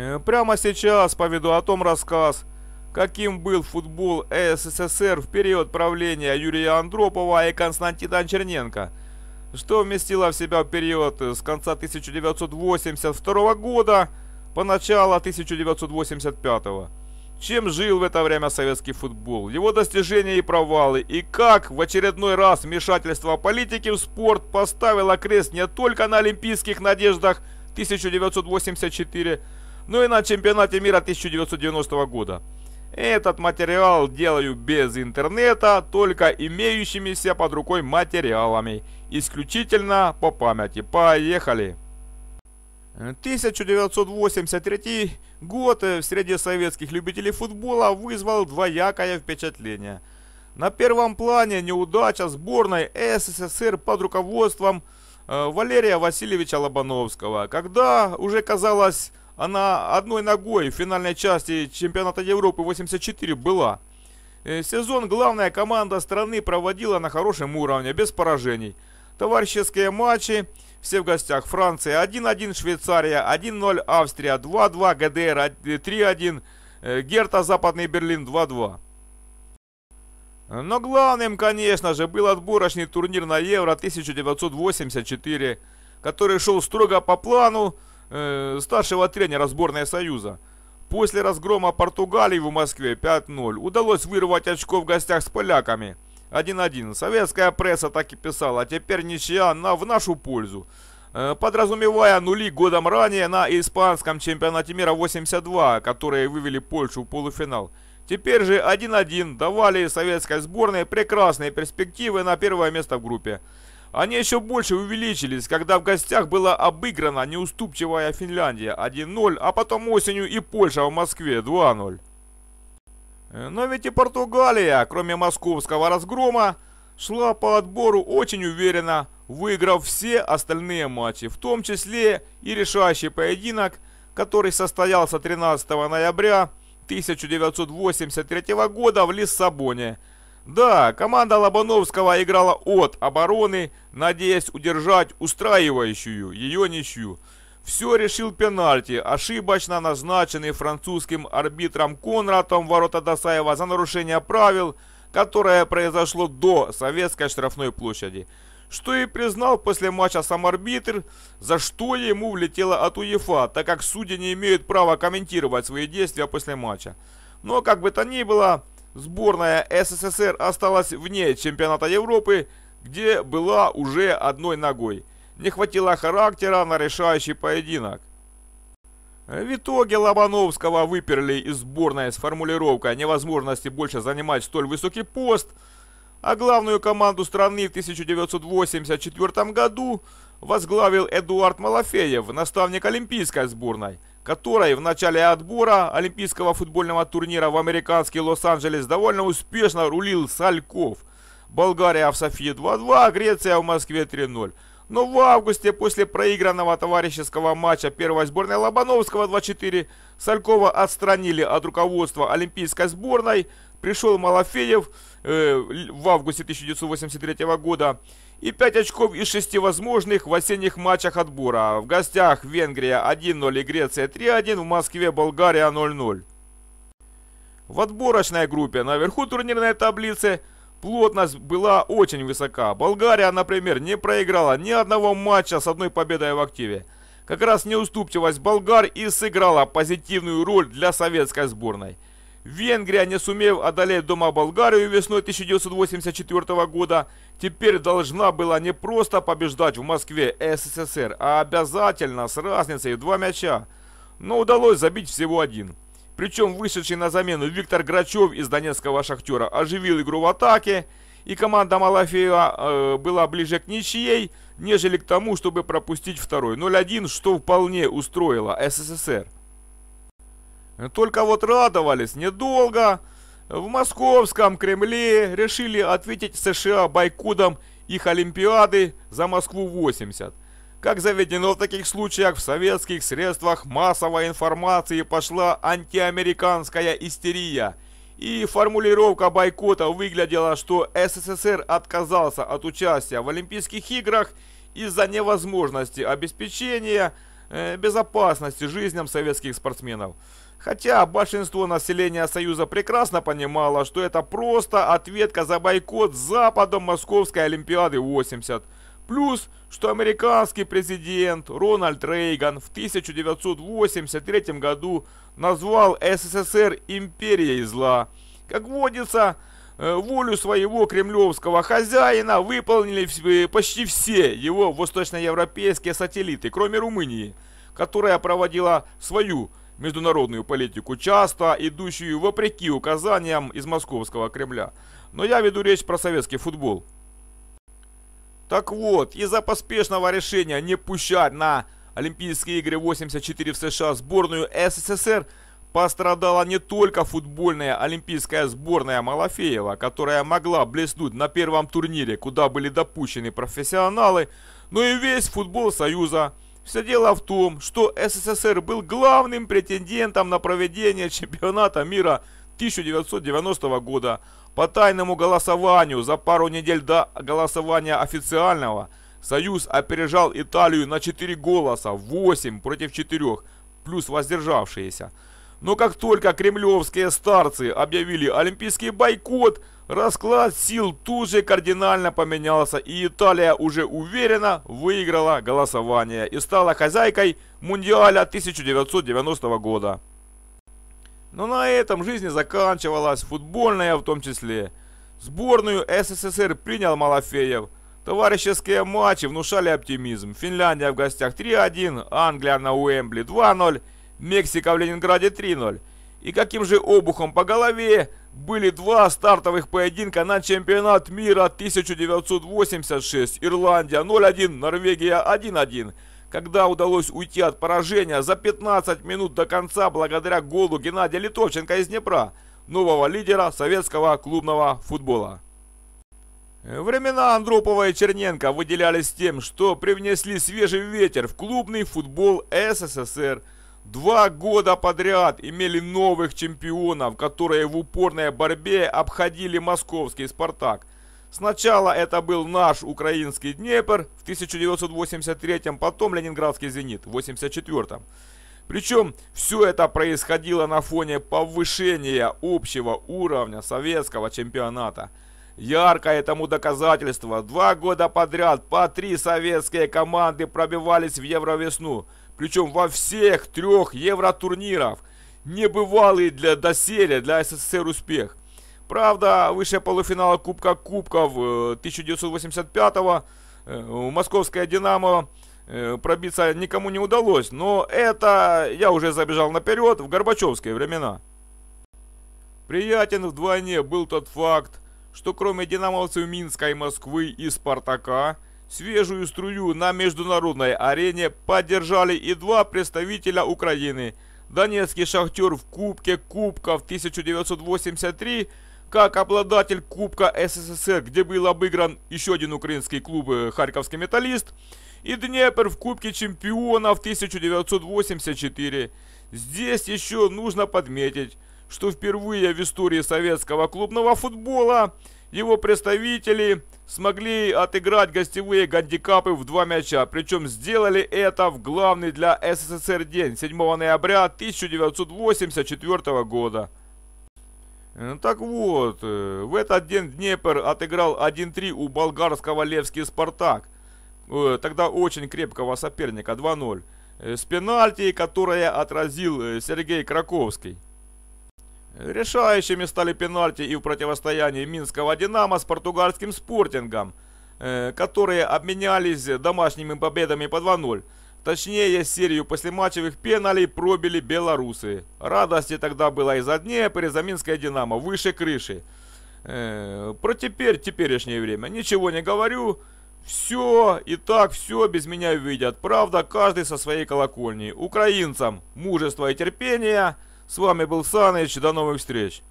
Э, прямо сейчас поведу о том рассказ, каким был футбол СССР в период правления Юрия Андропова и Константина Черненко, что вместило в себя период э, с конца 1982 года по начало 1985 Чем жил в это время советский футбол, его достижения и провалы, и как в очередной раз вмешательство политики в спорт поставило крест не только на олимпийских надеждах 1984, ну и на чемпионате мира 1990 года. Этот материал делаю без интернета, только имеющимися под рукой материалами. Исключительно по памяти. Поехали! 1983 год в э, среде советских любителей футбола вызвал двоякое впечатление. На первом плане неудача сборной СССР под руководством э, Валерия Васильевича Лобановского, когда уже казалось она одной ногой в финальной части чемпионата Европы 84 была. Э, сезон главная команда страны проводила на хорошем уровне, без поражений. Товарищеские матчи, все в гостях. Франция 1-1, Швейцария 1-0, Австрия 2-2, ГДР 3-1, э, Герта, Западный Берлин 2-2. Но главным, конечно же, был отборочный турнир на Евро 1984, который шел строго по плану, э, старшего тренера сборной Союза. После разгрома Португалии в Москве 5-0 удалось вырвать очко в гостях с поляками. 1-1. Советская пресса так и писала, теперь ничья на, в нашу пользу. Э, подразумевая нули годом ранее на испанском чемпионате мира 82, которые вывели Польшу в полуфинал. Теперь же 1-1 давали советской сборной прекрасные перспективы на первое место в группе. Они еще больше увеличились, когда в гостях была обыграна неуступчивая Финляндия 1-0, а потом осенью и Польша в Москве 2-0. Э, но ведь и Португалия, кроме московского разгрома, шла по отбору очень уверенно, выиграв все остальные матчи, в том числе и решающий поединок, который состоялся 13 ноября 1983 года в Лиссабоне – да, команда Лобановского играла от обороны, надеясь удержать устраивающую ее ничью. Все решил пенальти, ошибочно назначенный французским арбитром Конратом ворота Досаева за нарушение правил, которое произошло до советской штрафной площади. Что и признал после матча сам арбитр, за что ему влетело от УЕФА, так как судьи не имеют права комментировать свои действия после матча. Но как бы то ни было, Сборная СССР осталась вне чемпионата Европы, где была уже одной ногой. Не хватило характера на решающий поединок. В итоге Лобановского выперли из сборной с формулировкой невозможности больше занимать столь высокий пост, а главную команду страны в 1984 году возглавил Эдуард Малафеев, наставник олимпийской сборной, которой в начале отбора Олимпийского футбольного турнира в американский Лос-Анджелес довольно успешно рулил Сальков. Болгария в Софии 2-2, а Греция в Москве 3-0. Но в августе после проигранного товарищеского матча первой сборной Лобановского 2-4 Салькова отстранили от руководства Олимпийской сборной. Пришел Малафеев э, в августе 1983 года и 5 очков из 6 возможных в осенних матчах отбора. В гостях Венгрия 1-0 и Греция 3-1, в Москве Болгария 0-0. В отборочной группе наверху турнирной таблицы плотность была очень высока. Болгария, например, не проиграла ни одного матча с одной победой в активе. Как раз неуступчивость болгар и сыграла позитивную роль для советской сборной – Венгрия, не сумев одолеть дома Болгарию весной 1984 года, теперь должна была не просто побеждать в Москве СССР, а обязательно с разницей в два мяча. Но удалось забить всего один. Причем вышедший на замену Виктор Грачев из донецкого «Шахтера» оживил игру в атаке, и команда Малафеева э, была ближе к ничьей, нежели к тому, чтобы пропустить второй. 0-1, что вполне устроило СССР. Только вот радовались недолго. В московском Кремле решили ответить США бойкудом их Олимпиады за Москву-80. Как заведено в таких случаях, в советских средствах массовой информации пошла антиамериканская истерия. И формулировка бойкота выглядела, что СССР отказался от участия в Олимпийских играх из-за невозможности обеспечения э, безопасности жизням советских спортсменов. Хотя большинство населения Союза прекрасно понимало, что это просто ответка за бойкот Западом Московской Олимпиады 80. Плюс, что американский президент Рональд Рейган в 1983 году назвал СССР империей зла. Как водится, э, волю своего кремлевского хозяина выполнили э, почти все его восточноевропейские сателлиты, кроме Румынии, которая проводила свою международную политику, часто идущую вопреки указаниям из московского Кремля. Но я веду речь про советский футбол. Так вот, из-за поспешного решения не пущать на Олимпийские игры 84 в США сборную СССР пострадала не только футбольная олимпийская сборная Малафеева, которая могла блеснуть на первом турнире, куда были допущены профессионалы, но и весь футбол Союза – все дело в том, что СССР был главным претендентом на проведение чемпионата мира 1990 года. По тайному голосованию за пару недель до голосования официального Союз опережал Италию на 4 голоса, 8 против 4, плюс воздержавшиеся – но как только кремлевские старцы объявили олимпийский бойкот, расклад сил тут же кардинально поменялся, и Италия уже уверенно выиграла голосование и стала хозяйкой Мундиаля 1990 года. Но на этом жизнь заканчивалась, футбольная в том числе. Сборную СССР принял Малафеев. Товарищеские матчи внушали оптимизм. Финляндия в гостях 3-1, Англия на Уэмбли 2-0 Мексика в Ленинграде 3-0. И каким же обухом по голове были два стартовых поединка на чемпионат мира 1986. Ирландия 0-1, Норвегия 1-1. Когда удалось уйти от поражения за 15 минут до конца благодаря голу Геннадия Литовченко из Днепра, нового лидера советского клубного футбола. Времена Андропова и Черненко выделялись тем, что привнесли свежий ветер в клубный футбол СССР – Два года подряд имели новых чемпионов, которые в упорной борьбе обходили московский «Спартак». Сначала это был наш украинский Днепр в 1983-м, потом ленинградский «Зенит» в 1984-м. Причем все это происходило на фоне повышения общего уровня советского чемпионата. Яркое этому доказательство. Два года подряд по три советские команды пробивались в Евровесну – причем во всех трех евротурниров. Небывалый для доселе для СССР успех. Правда, выше полуфинала Кубка Кубков 1985-го э, э, московская «Динамо» э, пробиться никому не удалось, но это я уже забежал наперед в Горбачевские времена. Приятен вдвойне был тот факт, что кроме «Динамовцев» Минска и Москвы и «Спартака» Свежую струю на международной арене поддержали и два представителя Украины. Донецкий «Шахтер» в Кубке Кубков 1983 как обладатель Кубка СССР, где был обыгран еще один украинский клуб э, «Харьковский металлист», и Днепр в Кубке чемпионов 1984. Здесь еще нужно подметить, что впервые в истории советского клубного футбола – его представители смогли отыграть гостевые гандикапы в два мяча, причем сделали это в главный для СССР день 7 ноября 1984 года. Э, так вот, э, в этот день Днепр отыграл 1-3 у болгарского Левский Спартак, э, тогда очень крепкого соперника 2-0, с пенальти, которое отразил Сергей Краковский. Решающими стали пенальти и в противостоянии Минского «Динамо» с португальским «Спортингом», э, которые обменялись домашними победами по 2-0. Точнее, серию послематчевых пеналей пробили белорусы. Радости тогда было из-за за Минское «Динамо» выше крыши. Э, про теперь, теперешнее время ничего не говорю. Все и так все без меня видят. Правда, каждый со своей колокольни. Украинцам мужество и терпение – с вами был Саныч. До новых встреч.